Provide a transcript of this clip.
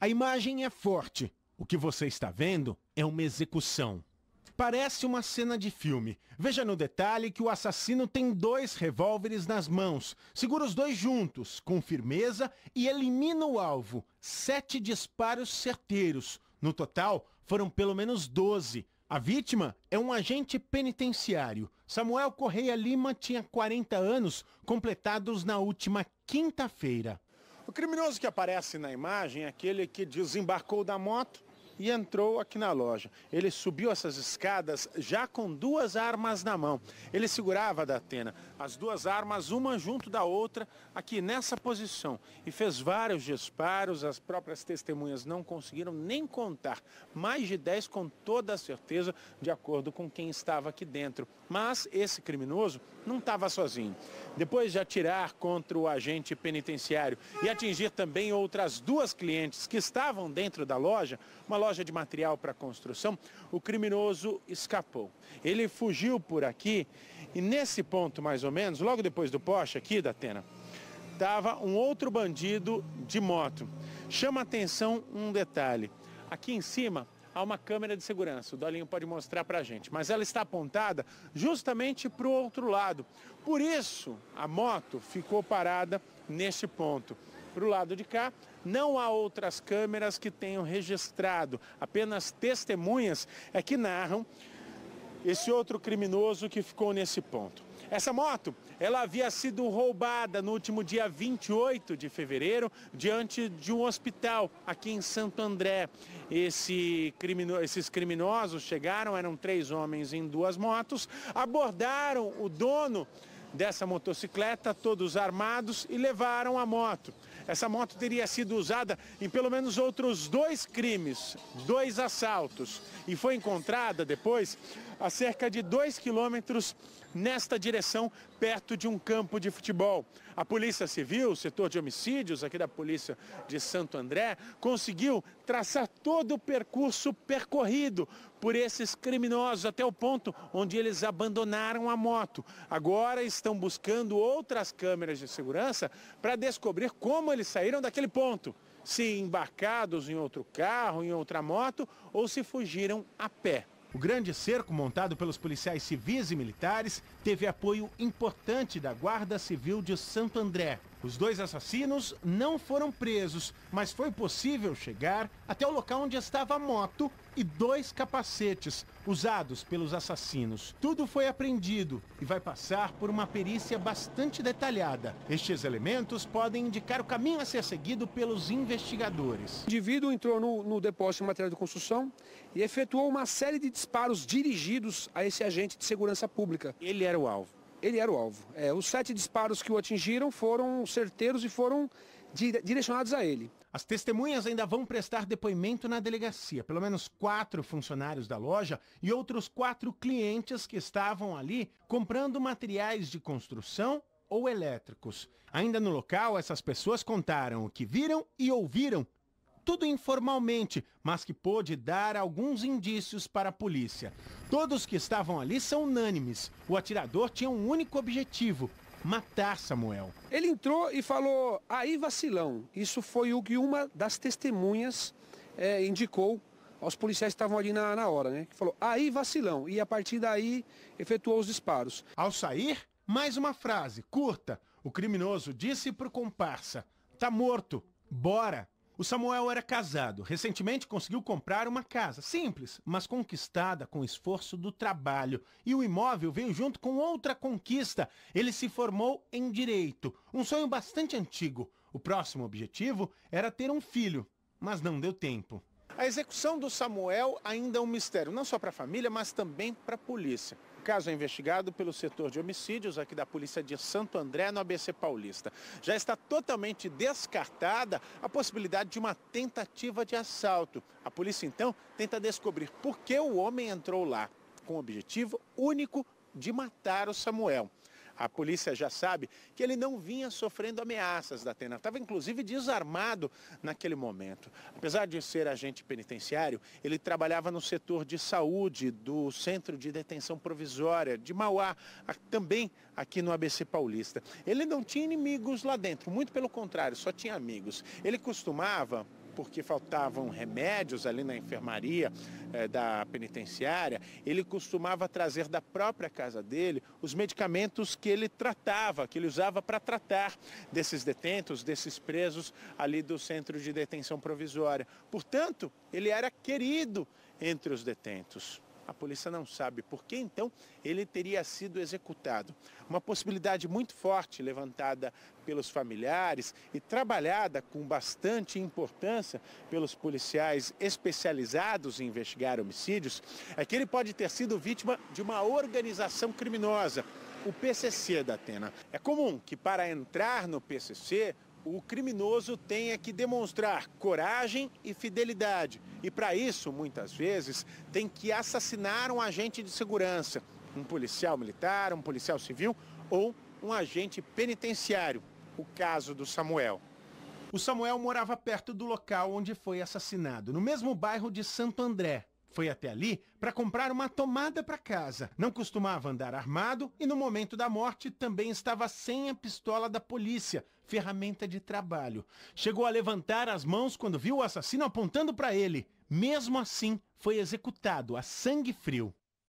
A imagem é forte. O que você está vendo é uma execução. Parece uma cena de filme. Veja no detalhe que o assassino tem dois revólveres nas mãos. Segura os dois juntos, com firmeza, e elimina o alvo. Sete disparos certeiros. No total, foram pelo menos doze. A vítima é um agente penitenciário. Samuel Correia Lima tinha 40 anos, completados na última quinta-feira. O criminoso que aparece na imagem é aquele que desembarcou da moto e entrou aqui na loja. Ele subiu essas escadas já com duas armas na mão. Ele segurava da Atena as duas armas, uma junto da outra, aqui nessa posição. E fez vários disparos, as próprias testemunhas não conseguiram nem contar. Mais de 10 com toda certeza, de acordo com quem estava aqui dentro. Mas esse criminoso não estava sozinho. Depois de atirar contra o agente penitenciário e atingir também outras duas clientes que estavam dentro da loja, uma loja de material para construção, o criminoso escapou. Ele fugiu por aqui e nesse ponto, mais ou menos, logo depois do poste aqui da Atena, estava um outro bandido de moto. Chama atenção um detalhe. Aqui em cima a uma câmera de segurança. O Dolinho pode mostrar para a gente. Mas ela está apontada justamente para o outro lado. Por isso, a moto ficou parada neste ponto. Para o lado de cá, não há outras câmeras que tenham registrado, apenas testemunhas é que narram esse outro criminoso que ficou nesse ponto. Essa moto, ela havia sido roubada no último dia 28 de fevereiro, diante de um hospital aqui em Santo André. Esse esses criminosos chegaram, eram três homens em duas motos, abordaram o dono dessa motocicleta, todos armados, e levaram a moto. Essa moto teria sido usada em pelo menos outros dois crimes, dois assaltos, e foi encontrada depois a cerca de 2 quilômetros nesta direção, perto de um campo de futebol. A Polícia Civil, o setor de homicídios aqui da Polícia de Santo André, conseguiu traçar todo o percurso percorrido por esses criminosos até o ponto onde eles abandonaram a moto. Agora estão buscando outras câmeras de segurança para descobrir como eles saíram daquele ponto se embarcados em outro carro, em outra moto, ou se fugiram a pé. O grande cerco montado pelos policiais civis e militares teve apoio importante da Guarda Civil de Santo André. Os dois assassinos não foram presos, mas foi possível chegar até o local onde estava a moto e dois capacetes usados pelos assassinos. Tudo foi apreendido e vai passar por uma perícia bastante detalhada. Estes elementos podem indicar o caminho a ser seguido pelos investigadores. O indivíduo entrou no, no depósito de material de construção e efetuou uma série de disparos dirigidos a esse agente de segurança pública. Ele era o alvo. Ele era o alvo. É, os sete disparos que o atingiram foram certeiros e foram dire direcionados a ele. As testemunhas ainda vão prestar depoimento na delegacia. Pelo menos quatro funcionários da loja e outros quatro clientes que estavam ali comprando materiais de construção ou elétricos. Ainda no local, essas pessoas contaram o que viram e ouviram tudo informalmente, mas que pôde dar alguns indícios para a polícia. Todos que estavam ali são unânimes. O atirador tinha um único objetivo, matar Samuel. Ele entrou e falou, aí vacilão. Isso foi o que uma das testemunhas é, indicou aos policiais que estavam ali na, na hora, né? Que falou, aí vacilão. E a partir daí efetuou os disparos. Ao sair, mais uma frase, curta. O criminoso disse para o comparsa, tá morto, bora. O Samuel era casado. Recentemente conseguiu comprar uma casa, simples, mas conquistada com esforço do trabalho. E o imóvel veio junto com outra conquista. Ele se formou em direito, um sonho bastante antigo. O próximo objetivo era ter um filho, mas não deu tempo. A execução do Samuel ainda é um mistério, não só para a família, mas também para a polícia caso é investigado pelo setor de homicídios aqui da Polícia de Santo André, no ABC Paulista. Já está totalmente descartada a possibilidade de uma tentativa de assalto. A polícia, então, tenta descobrir por que o homem entrou lá, com o objetivo único de matar o Samuel a polícia já sabe que ele não vinha sofrendo ameaças da Atena. Estava inclusive desarmado naquele momento. Apesar de ser agente penitenciário, ele trabalhava no setor de saúde do Centro de Detenção Provisória de Mauá, também aqui no ABC Paulista. Ele não tinha inimigos lá dentro, muito pelo contrário, só tinha amigos. Ele costumava porque faltavam remédios ali na enfermaria eh, da penitenciária, ele costumava trazer da própria casa dele os medicamentos que ele tratava, que ele usava para tratar desses detentos, desses presos ali do centro de detenção provisória. Portanto, ele era querido entre os detentos. A polícia não sabe por que então ele teria sido executado. Uma possibilidade muito forte levantada pelos familiares e trabalhada com bastante importância pelos policiais especializados em investigar homicídios é que ele pode ter sido vítima de uma organização criminosa, o PCC da Atena. É comum que para entrar no PCC o criminoso tenha que demonstrar coragem e fidelidade. E para isso, muitas vezes, tem que assassinar um agente de segurança, um policial militar, um policial civil ou um agente penitenciário. O caso do Samuel. O Samuel morava perto do local onde foi assassinado, no mesmo bairro de Santo André, foi até ali para comprar uma tomada para casa. Não costumava andar armado e no momento da morte também estava sem a pistola da polícia, ferramenta de trabalho. Chegou a levantar as mãos quando viu o assassino apontando para ele. Mesmo assim, foi executado a sangue frio.